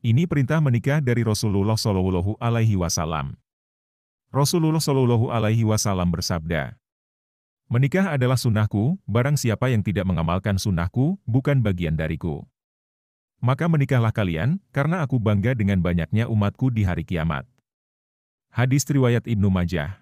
Ini perintah menikah dari Rasulullah Shallallahu Alaihi Wasallam. Rasulullah Shallallahu Alaihi Wasallam bersabda, Menikah adalah sunnahku, barang siapa yang tidak mengamalkan sunnahku, bukan bagian dariku. Maka menikahlah kalian, karena aku bangga dengan banyaknya umatku di hari kiamat. Hadis Riwayat Ibnu Majah